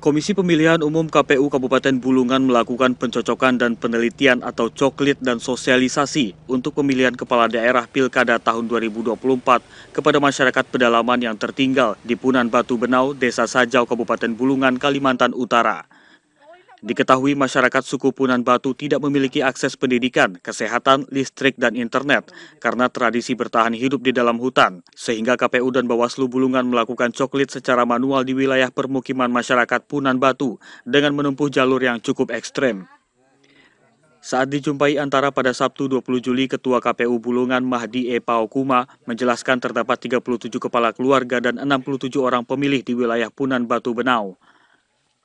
Komisi Pemilihan Umum KPU Kabupaten Bulungan melakukan pencocokan dan penelitian atau coklit dan sosialisasi untuk pemilihan kepala daerah Pilkada tahun 2024 kepada masyarakat pedalaman yang tertinggal di Punan Batu Benau, Desa Sajau, Kabupaten Bulungan, Kalimantan Utara. Diketahui masyarakat suku Punan Batu tidak memiliki akses pendidikan, kesehatan, listrik, dan internet karena tradisi bertahan hidup di dalam hutan, sehingga KPU dan Bawaslu Bulungan melakukan coklit secara manual di wilayah permukiman masyarakat Punan Batu dengan menempuh jalur yang cukup ekstrem. Saat dijumpai antara pada Sabtu 20 Juli, Ketua KPU Bulungan Mahdi E. Paokuma menjelaskan terdapat 37 kepala keluarga dan 67 orang pemilih di wilayah Punan Batu Benau.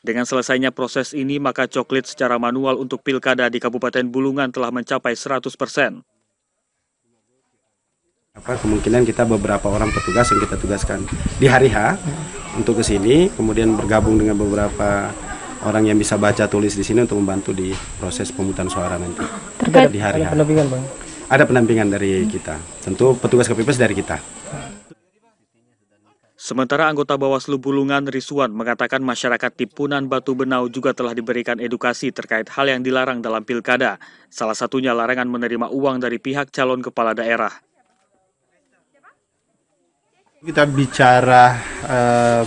Dengan selesainya proses ini, maka coklit secara manual untuk pilkada di Kabupaten Bulungan telah mencapai 100 persen. Apa kemungkinan kita beberapa orang petugas yang kita tugaskan di hari H untuk ke sini, kemudian bergabung dengan beberapa orang yang bisa baca tulis di sini untuk membantu di proses pemutusan suara nanti. Terkait di hari H. Ada pendampingan, Bang. Ada pendampingan dari kita. Tentu petugas KPPS dari kita. Sementara anggota Bawaslu Bulungan Risuan mengatakan masyarakat di Punan Batu Benau juga telah diberikan edukasi terkait hal yang dilarang dalam pilkada, salah satunya larangan menerima uang dari pihak calon kepala daerah. Kita bicara uh,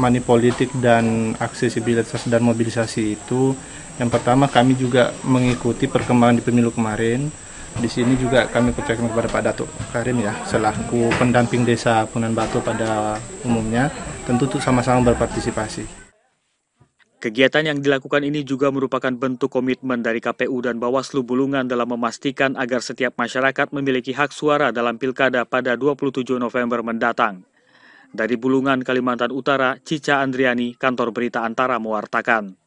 money politik dan aksesibilitas dan mobilisasi itu, yang pertama kami juga mengikuti perkembangan di pemilu kemarin, di sini juga kami percayakan kepada Pak Datuk Karim ya selaku pendamping desa Punan Batu pada umumnya tentu tuh sama-sama berpartisipasi. Kegiatan yang dilakukan ini juga merupakan bentuk komitmen dari KPU dan Bawaslu Bulungan dalam memastikan agar setiap masyarakat memiliki hak suara dalam pilkada pada 27 November mendatang. Dari Bulungan, Kalimantan Utara, Cica Andriani, Kantor Berita Antara mewartakan.